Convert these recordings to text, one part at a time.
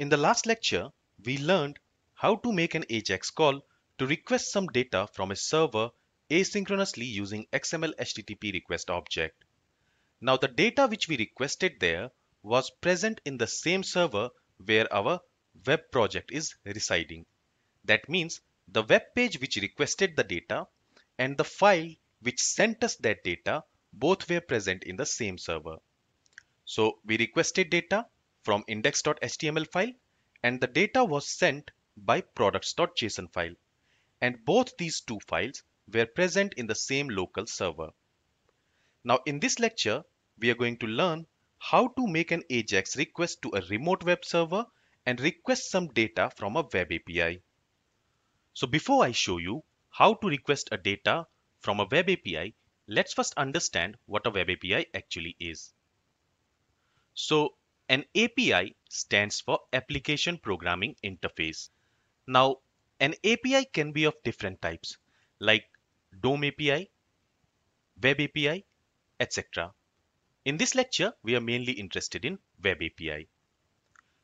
In the last lecture, we learned how to make an AJAX call to request some data from a server asynchronously using XML HTTP request object. Now the data which we requested there was present in the same server where our web project is residing. That means the web page which requested the data and the file which sent us that data both were present in the same server. So we requested data from index.html file and the data was sent by products.json file. And both these two files were present in the same local server. Now in this lecture, we are going to learn how to make an AJAX request to a remote web server and request some data from a web API. So before I show you how to request a data from a web API, let's first understand what a web API actually is. So an API stands for Application Programming Interface. Now, an API can be of different types like DOM API, Web API, etc. In this lecture, we are mainly interested in Web API.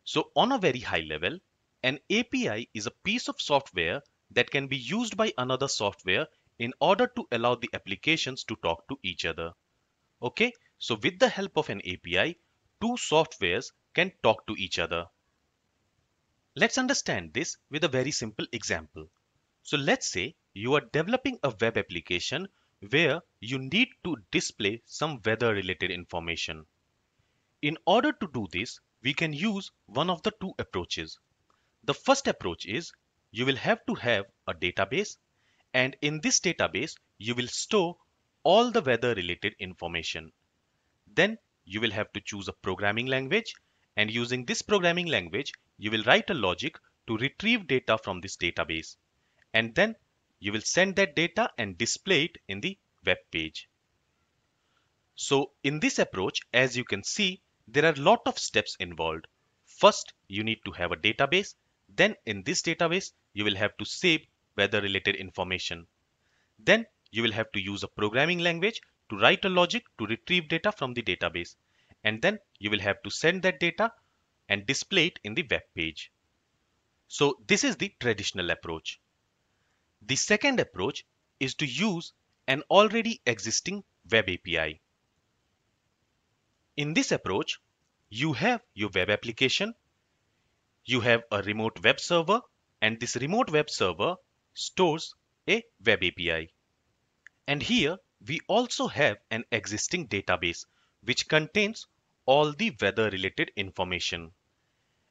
So on a very high level, an API is a piece of software that can be used by another software in order to allow the applications to talk to each other. Okay, so with the help of an API, two softwares can talk to each other. Let's understand this with a very simple example. So let's say you are developing a web application where you need to display some weather related information. In order to do this, we can use one of the two approaches. The first approach is you will have to have a database and in this database you will store all the weather related information. Then you will have to choose a programming language and using this programming language, you will write a logic to retrieve data from this database. And then you will send that data and display it in the web page. So in this approach, as you can see, there are a lot of steps involved. First, you need to have a database. Then in this database, you will have to save weather related information. Then you will have to use a programming language to write a logic to retrieve data from the database. And then you will have to send that data and display it in the web page. So this is the traditional approach. The second approach is to use an already existing web API. In this approach, you have your web application, you have a remote web server, and this remote web server stores a web API. And here we also have an existing database which contains all the weather related information.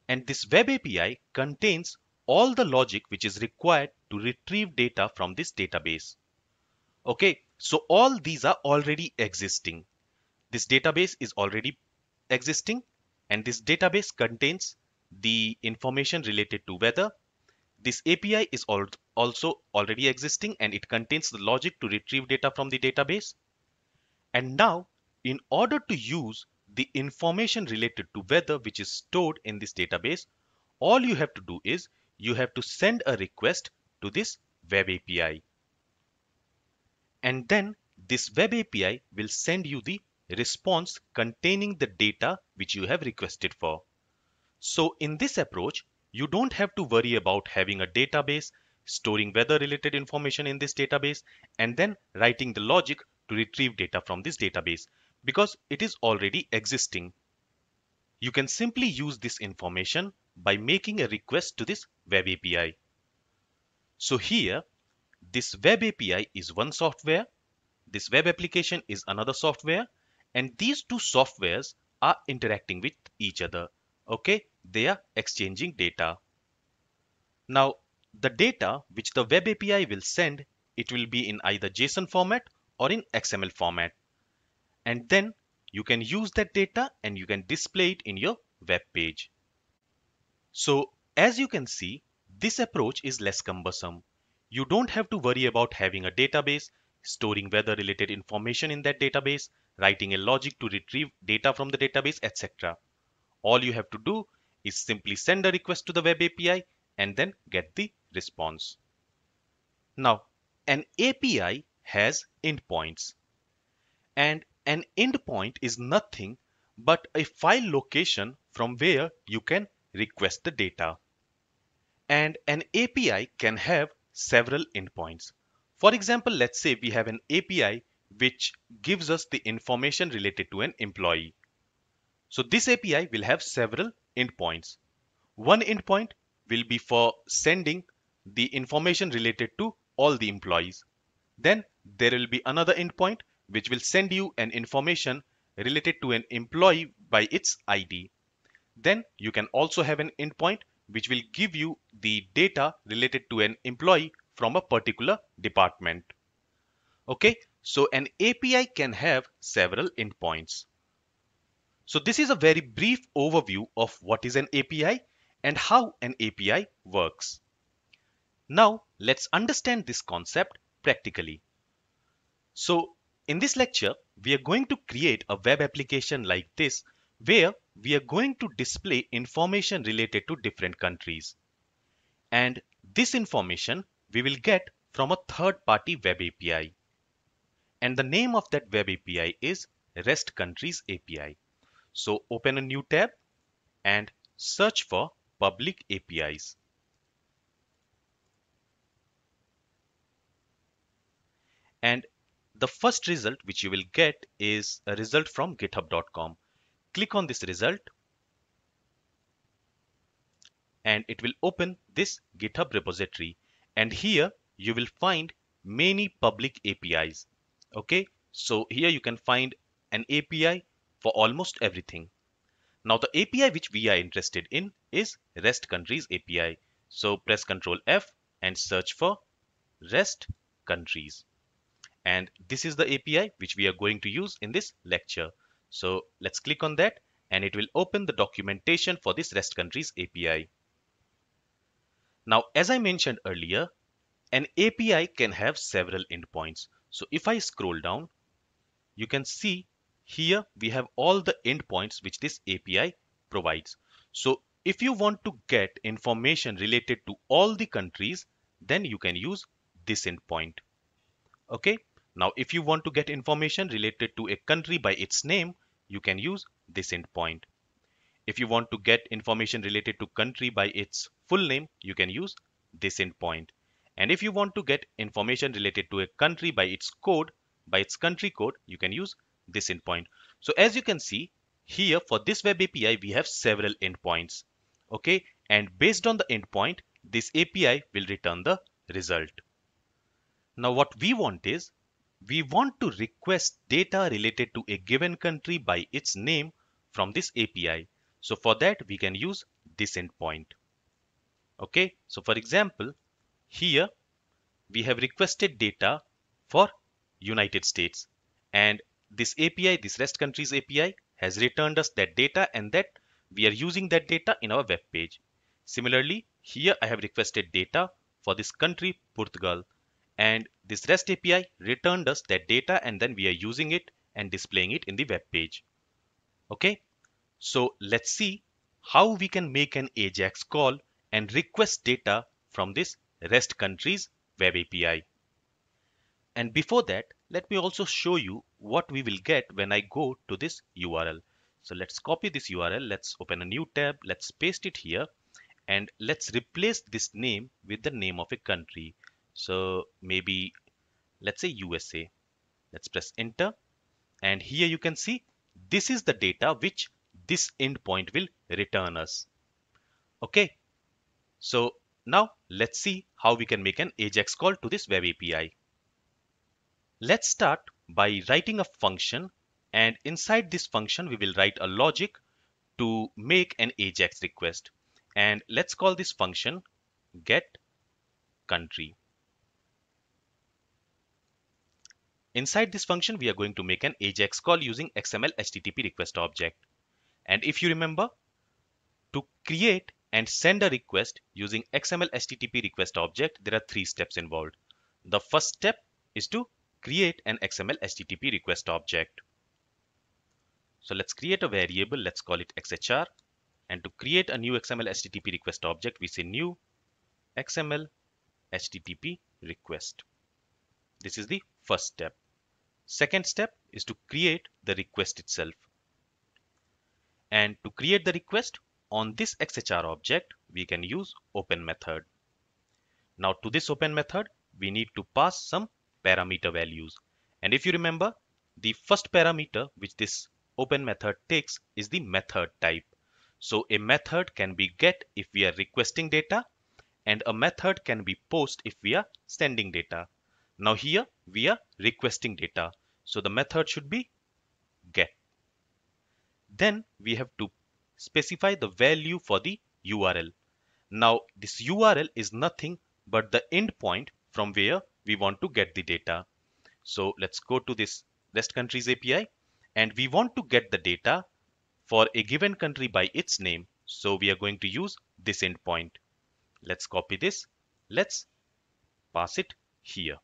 And this web API contains all the logic which is required to retrieve data from this database. Okay, so all these are already existing. This database is already existing and this database contains the information related to weather. This API is al also already existing and it contains the logic to retrieve data from the database. And now, in order to use the information related to weather which is stored in this database, all you have to do is you have to send a request to this web API. And then this web API will send you the response containing the data which you have requested for. So in this approach, you don't have to worry about having a database storing weather related information in this database and then writing the logic to retrieve data from this database because it is already existing. You can simply use this information by making a request to this web API. So here, this web API is one software, this web application is another software, and these two softwares are interacting with each other. Okay, they are exchanging data. Now, the data which the web API will send, it will be in either JSON format or in XML format. And then you can use that data and you can display it in your web page. So as you can see, this approach is less cumbersome. You don't have to worry about having a database, storing weather related information in that database, writing a logic to retrieve data from the database, etc. All you have to do is simply send a request to the web API and then get the response. Now, an API has endpoints, and an endpoint is nothing but a file location from where you can request the data. And an API can have several endpoints. For example, let's say we have an API which gives us the information related to an employee. So this API will have several endpoints. One endpoint will be for sending the information related to all the employees. Then there will be another endpoint which will send you an information related to an employee by its ID. Then you can also have an endpoint which will give you the data related to an employee from a particular department. Okay, so an API can have several endpoints. So this is a very brief overview of what is an API and how an API works. Now let's understand this concept practically. So in this lecture, we are going to create a web application like this where we are going to display information related to different countries. And this information we will get from a third party web API. And the name of that web API is REST countries API. So open a new tab and search for public APIs. and the first result which you will get is a result from github.com click on this result and it will open this github repository and here you will find many public apis okay so here you can find an api for almost everything now the api which we are interested in is rest countries api so press ctrl f and search for rest countries and this is the API which we are going to use in this lecture. So let's click on that and it will open the documentation for this REST countries API. Now, as I mentioned earlier, an API can have several endpoints. So if I scroll down, you can see here we have all the endpoints which this API provides. So if you want to get information related to all the countries, then you can use this endpoint. Okay, now, if you want to get information related to a country by its name, you can use this endpoint. If you want to get information related to country by its full name, you can use this endpoint. And if you want to get information related to a country by its code, by its country code, you can use this endpoint. So as you can see here for this web API, we have several endpoints. Okay. And based on the endpoint, this API will return the result. Now what we want is we want to request data related to a given country by its name from this API. So for that, we can use this endpoint. Okay, so for example, here we have requested data for United States and this API, this REST countries API has returned us that data and that we are using that data in our web page. Similarly, here I have requested data for this country Portugal and this REST API returned us that data and then we are using it and displaying it in the web page. Okay, so let's see how we can make an AJAX call and request data from this REST countries web API. And before that, let me also show you what we will get when I go to this URL. So let's copy this URL. Let's open a new tab. Let's paste it here and let's replace this name with the name of a country so maybe let's say USA let's press enter and here you can see this is the data which this endpoint will return us okay so now let's see how we can make an ajax call to this web api let's start by writing a function and inside this function we will write a logic to make an ajax request and let's call this function get country Inside this function, we are going to make an AJAX call using XML HTTP request object. And if you remember, to create and send a request using XML HTTP request object, there are three steps involved. The first step is to create an XML HTTP request object. So let's create a variable, let's call it XHR. And to create a new XML HTTP request object, we say new XML HTTP request. This is the first step. Second step is to create the request itself. And to create the request on this XHR object, we can use open method. Now to this open method, we need to pass some parameter values. And if you remember, the first parameter which this open method takes is the method type. So a method can be get if we are requesting data and a method can be post if we are sending data. Now here we are requesting data. So the method should be get. Then we have to specify the value for the URL. Now this URL is nothing but the endpoint from where we want to get the data. So let's go to this REST countries API and we want to get the data for a given country by its name. So we are going to use this endpoint. Let's copy this. Let's pass it here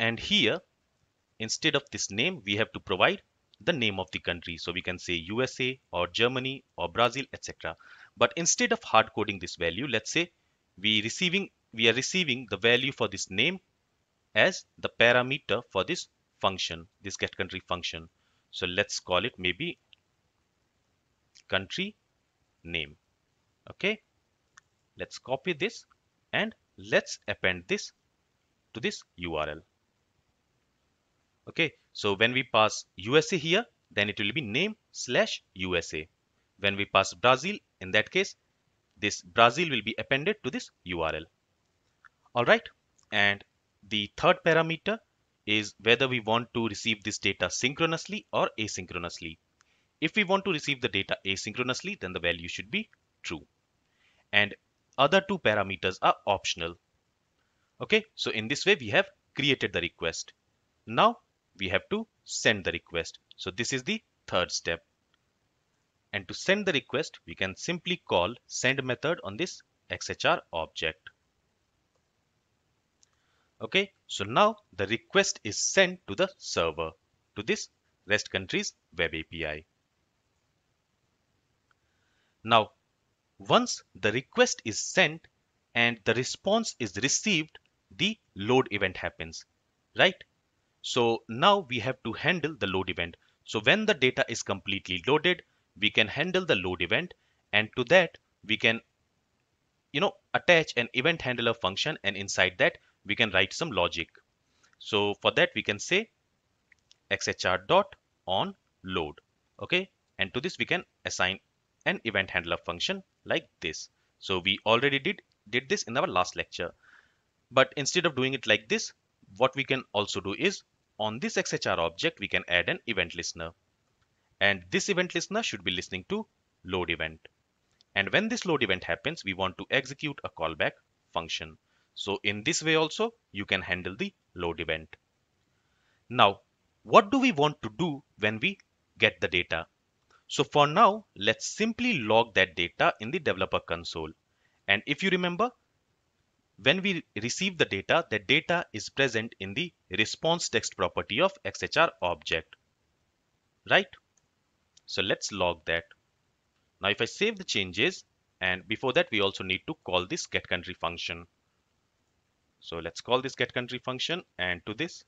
and here instead of this name we have to provide the name of the country so we can say USA or Germany or Brazil etc but instead of hard coding this value let's say we receiving we are receiving the value for this name as the parameter for this function this get country function so let's call it maybe country name okay let's copy this and let's append this to this URL okay so when we pass usa here then it will be name slash usa when we pass brazil in that case this brazil will be appended to this url all right and the third parameter is whether we want to receive this data synchronously or asynchronously if we want to receive the data asynchronously then the value should be true and other two parameters are optional okay so in this way we have created the request now we have to send the request. So this is the third step. And to send the request, we can simply call send method on this XHR object. Okay, so now the request is sent to the server, to this REST country's web API. Now, once the request is sent and the response is received, the load event happens, right? So now we have to handle the load event. So when the data is completely loaded, we can handle the load event and to that we can you know attach an event handler function and inside that we can write some logic. So for that we can say xhr dot on load okay and to this we can assign an event handler function like this. So we already did did this in our last lecture. But instead of doing it like this, what we can also do is on this XHR object, we can add an event listener. And this event listener should be listening to load event. And when this load event happens, we want to execute a callback function. So in this way also, you can handle the load event. Now, what do we want to do when we get the data? So for now, let's simply log that data in the developer console. And if you remember, when we receive the data, the data is present in the response text property of XHR object, right? So let's log that. Now if I save the changes and before that we also need to call this get country function. So let's call this get country function and to this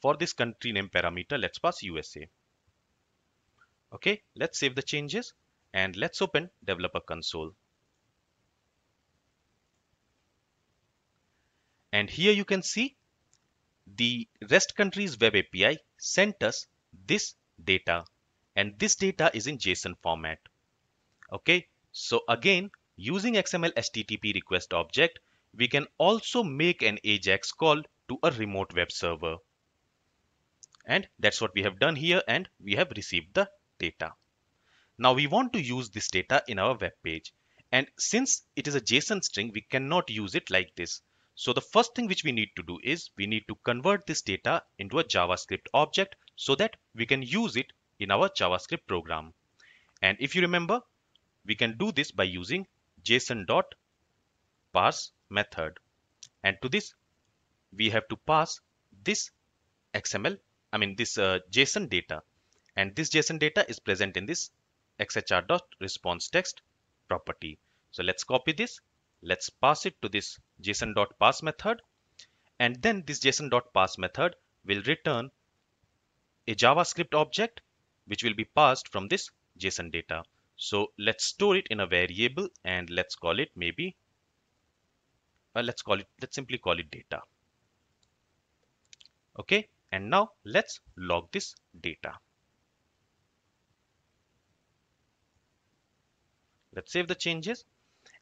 for this country name parameter let's pass USA. Okay let's save the changes and let's open developer console. And here you can see the REST countries web API sent us this data and this data is in JSON format. Okay, so again using XML HTTP request object, we can also make an AJAX call to a remote web server. And that's what we have done here and we have received the data. Now we want to use this data in our web page. And since it is a JSON string, we cannot use it like this. So the first thing which we need to do is we need to convert this data into a JavaScript object so that we can use it in our JavaScript program. And if you remember, we can do this by using json.parse method. And to this, we have to pass this XML, I mean this uh, JSON data. And this JSON data is present in this xhr.response text property. So let's copy this. Let's pass it to this json.pass method and then this json.pass method will return a JavaScript object which will be passed from this JSON data. So let's store it in a variable and let's call it maybe, uh, let's call it, let's simply call it data. Okay, and now let's log this data. Let's save the changes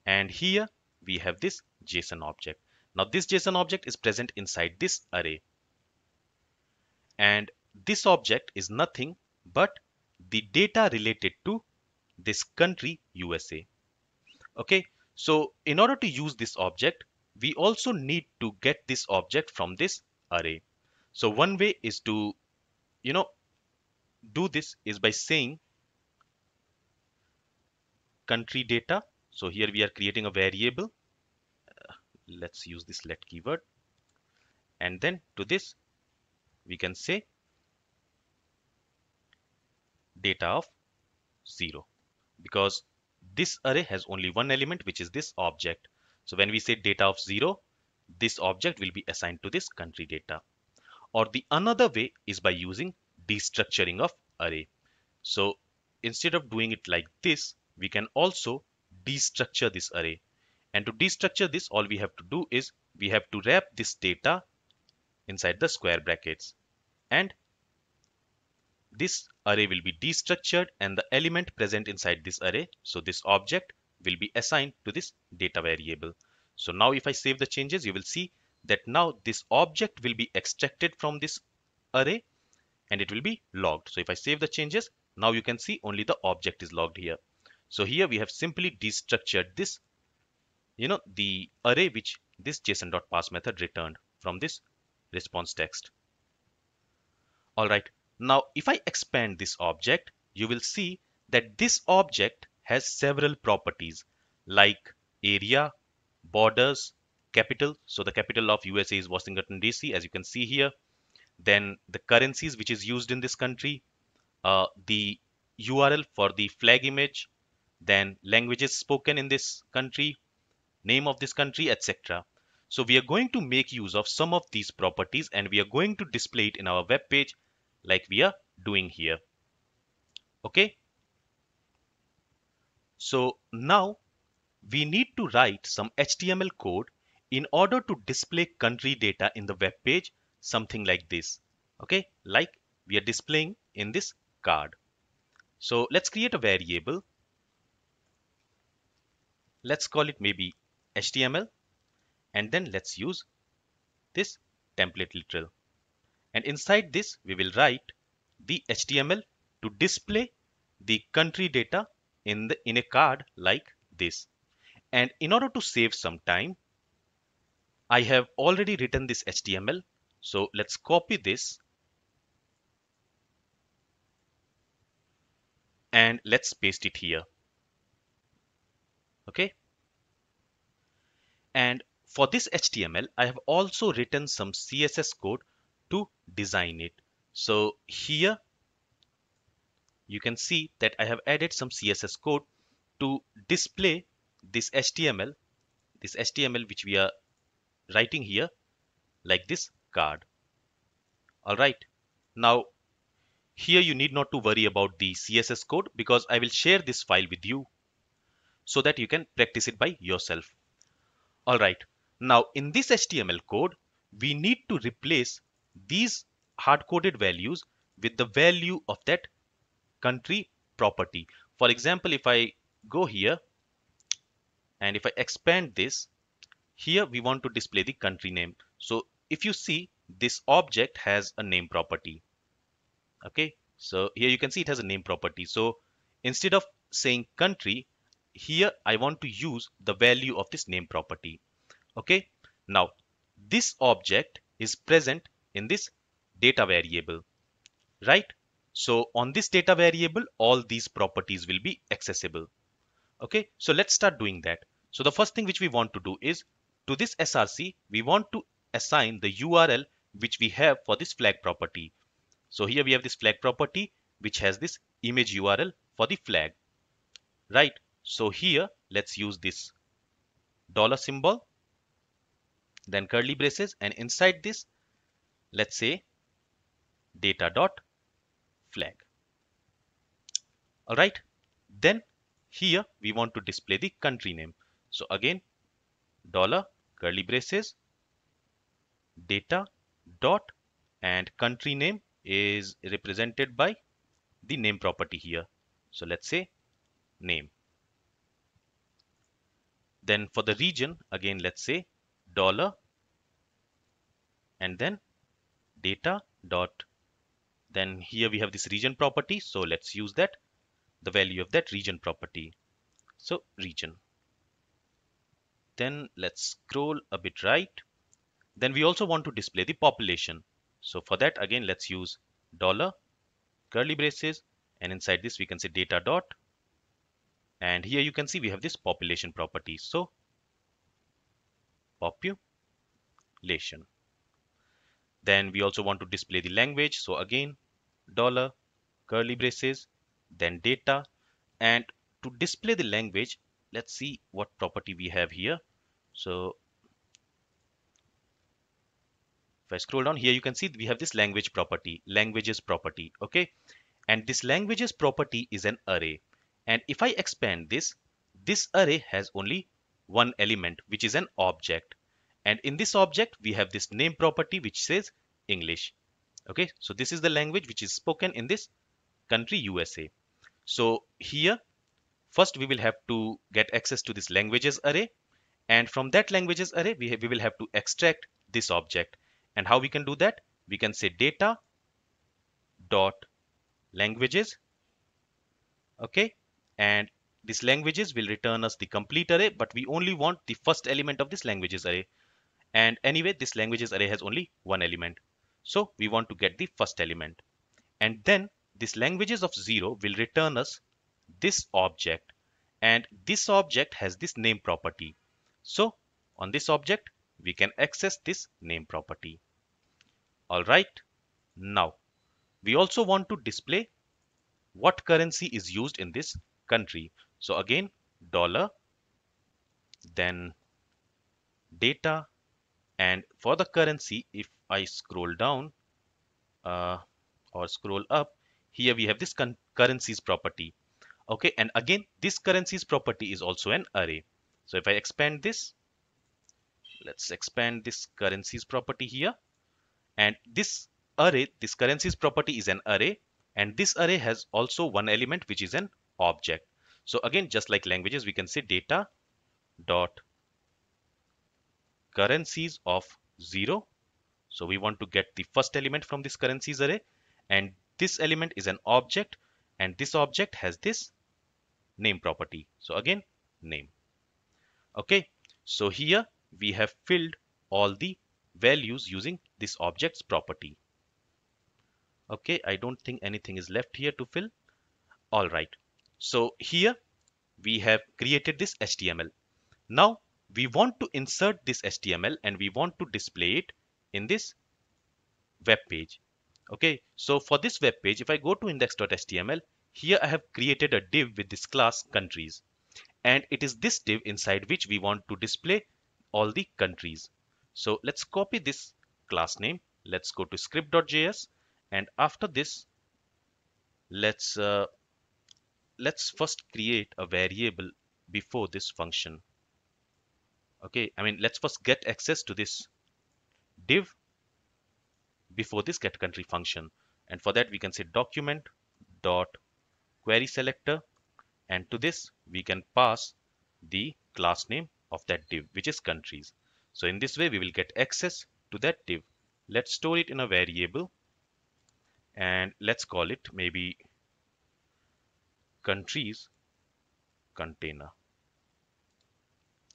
and here we have this JSON object. Now this JSON object is present inside this array. And this object is nothing but the data related to this country USA. Okay, so in order to use this object, we also need to get this object from this array. So one way is to, you know, do this is by saying country data. So here we are creating a variable let's use this let keyword and then to this we can say data of 0 because this array has only one element which is this object so when we say data of 0 this object will be assigned to this country data or the another way is by using destructuring of array so instead of doing it like this we can also destructure this array and to destructure this, all we have to do is we have to wrap this data inside the square brackets. And this array will be destructured and the element present inside this array. So this object will be assigned to this data variable. So now if I save the changes, you will see that now this object will be extracted from this array and it will be logged. So if I save the changes, now you can see only the object is logged here. So here we have simply destructured this you know the array which this json.parse method returned from this response text. All right, now if I expand this object, you will see that this object has several properties like area, borders, capital. So the capital of USA is Washington DC as you can see here. Then the currencies which is used in this country, uh, the URL for the flag image, then languages spoken in this country, name of this country, etc. So we are going to make use of some of these properties and we are going to display it in our web page like we are doing here. Okay. So now we need to write some HTML code in order to display country data in the web page, something like this. Okay, like we are displaying in this card. So let's create a variable. Let's call it maybe HTML and then let's use this template literal. And inside this, we will write the HTML to display the country data in, the, in a card like this. And in order to save some time, I have already written this HTML. So let's copy this and let's paste it here. Okay. And for this HTML, I have also written some CSS code to design it. So here you can see that I have added some CSS code to display this HTML, this HTML which we are writing here like this card. All right. Now here you need not to worry about the CSS code because I will share this file with you so that you can practice it by yourself. All right. Now in this HTML code, we need to replace these hard-coded values with the value of that country property. For example, if I go here and if I expand this, here we want to display the country name. So if you see this object has a name property. Okay. So here you can see it has a name property. So instead of saying country, here I want to use the value of this name property. Okay. Now this object is present in this data variable, right? So on this data variable, all these properties will be accessible. Okay. So let's start doing that. So the first thing which we want to do is to this SRC, we want to assign the URL which we have for this flag property. So here we have this flag property which has this image URL for the flag, right? So here let's use this dollar symbol then curly braces and inside this let's say data dot flag all right then here we want to display the country name so again dollar curly braces data dot and country name is represented by the name property here so let's say name then for the region, again, let's say dollar and then data dot. Then here we have this region property. So let's use that, the value of that region property. So region. Then let's scroll a bit right. Then we also want to display the population. So for that, again, let's use dollar curly braces and inside this we can say data dot and here you can see we have this population property so population then we also want to display the language so again dollar curly braces then data and to display the language let's see what property we have here so if I scroll down here you can see we have this language property languages property okay and this languages property is an array and if I expand this, this array has only one element, which is an object. And in this object, we have this name property, which says English. Okay, so this is the language which is spoken in this country USA. So here, first we will have to get access to this languages array. And from that languages array, we, have, we will have to extract this object. And how we can do that? We can say data dot languages okay and these languages will return us the complete array but we only want the first element of this languages array and anyway this languages array has only one element so we want to get the first element and then this languages of 0 will return us this object and this object has this name property so on this object we can access this name property all right now we also want to display what currency is used in this country. So again, dollar, then data, and for the currency, if I scroll down uh, or scroll up, here we have this currencies property. Okay, and again, this currencies property is also an array. So if I expand this, let's expand this currencies property here. And this array, this currencies property is an array. And this array has also one element which is an object. So again, just like languages, we can say data dot currencies of zero. So we want to get the first element from this currencies array and this element is an object and this object has this name property. So again, name. Okay, so here we have filled all the values using this object's property. Okay, I don't think anything is left here to fill. All right, so here we have created this HTML. Now we want to insert this HTML and we want to display it in this web page. Okay, so for this web page, if I go to index.html, here I have created a div with this class countries. And it is this div inside which we want to display all the countries. So let's copy this class name. Let's go to script.js. And after this, let's uh, let's first create a variable before this function okay i mean let's first get access to this div before this get country function and for that we can say document dot query selector and to this we can pass the class name of that div which is countries so in this way we will get access to that div let's store it in a variable and let's call it maybe countries container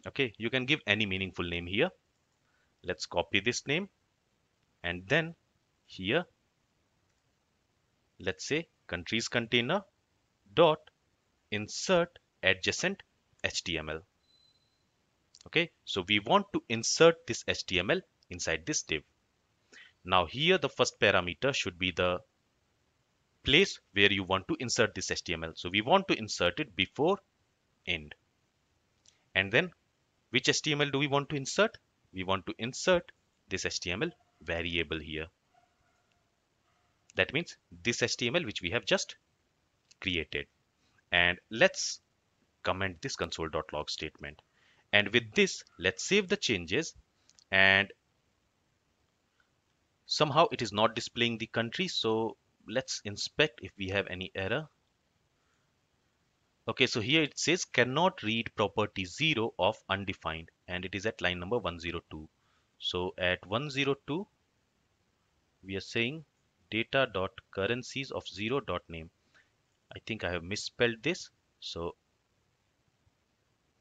okay you can give any meaningful name here let's copy this name and then here let's say countries container dot insert adjacent html okay so we want to insert this html inside this div now here the first parameter should be the place where you want to insert this HTML. So we want to insert it before end. And then which HTML do we want to insert? We want to insert this HTML variable here. That means this HTML which we have just created. And let's comment this console.log statement. And with this, let's save the changes and somehow it is not displaying the country. So let's inspect if we have any error okay so here it says cannot read property 0 of undefined and it is at line number 102 so at 102 we are saying data dot currencies of 0 dot name i think i have misspelled this so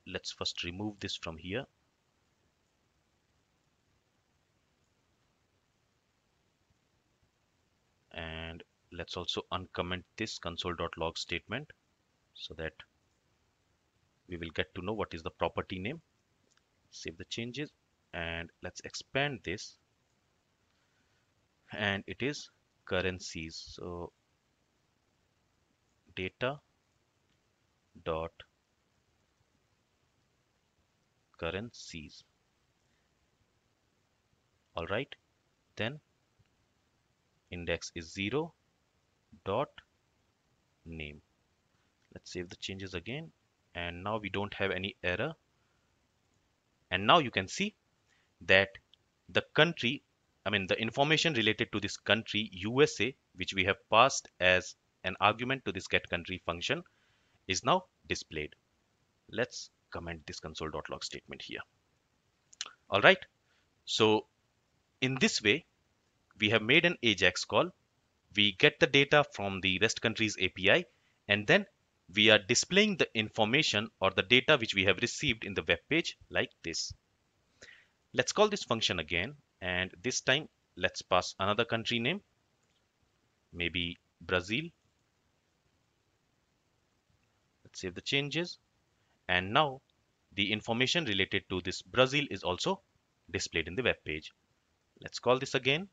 let's first remove this from here let's also uncomment this console.log statement so that we will get to know what is the property name save the changes and let's expand this and it is currencies so data dot currencies all right then index is 0 dot name let's save the changes again and now we don't have any error and now you can see that the country I mean the information related to this country USA which we have passed as an argument to this get country function is now displayed let's comment this console.log statement here all right so in this way we have made an ajax call we get the data from the REST countries API and then we are displaying the information or the data which we have received in the web page like this. Let's call this function again and this time let's pass another country name, maybe Brazil. Let's save the changes and now the information related to this Brazil is also displayed in the web page. Let's call this again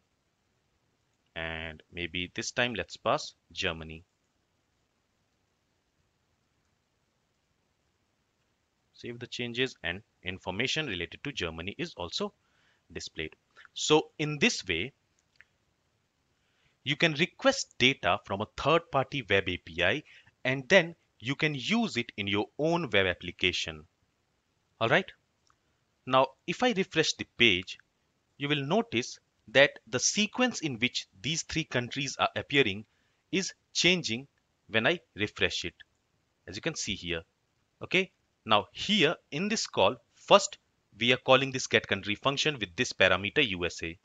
and maybe this time let's pass Germany. Save the changes and information related to Germany is also displayed. So in this way, you can request data from a third party web API and then you can use it in your own web application. Alright. Now if I refresh the page, you will notice that the sequence in which these three countries are appearing is changing when I refresh it as you can see here okay now here in this call first we are calling this get country function with this parameter USA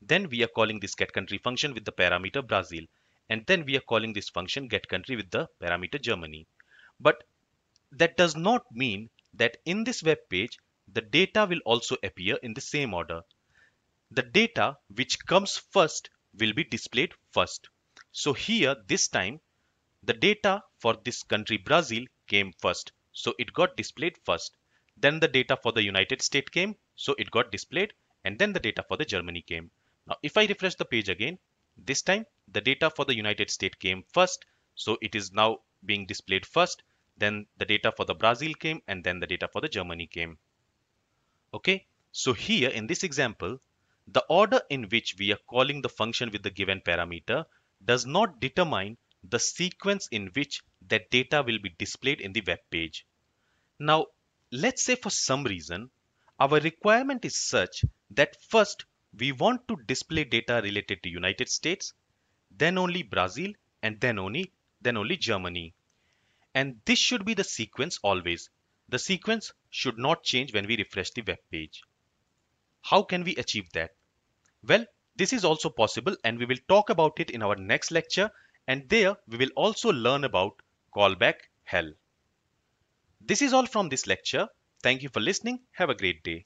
then we are calling this get country function with the parameter Brazil and then we are calling this function get country with the parameter Germany but that does not mean that in this web page the data will also appear in the same order the data which comes first will be displayed first. So here this time the data for this country Brazil came first. So it got displayed first. Then the data for the United States came. So it got displayed and then the data for the Germany came. Now if I refresh the page again, this time the data for the United States came first. So it is now being displayed first. Then the data for the Brazil came and then the data for the Germany came. Okay. So here in this example, the order in which we are calling the function with the given parameter does not determine the sequence in which that data will be displayed in the web page. Now, let's say for some reason, our requirement is such that first we want to display data related to United States, then only Brazil, and then only, then only Germany. And this should be the sequence always. The sequence should not change when we refresh the web page. How can we achieve that? Well, this is also possible and we will talk about it in our next lecture and there we will also learn about callback hell. This is all from this lecture. Thank you for listening. Have a great day.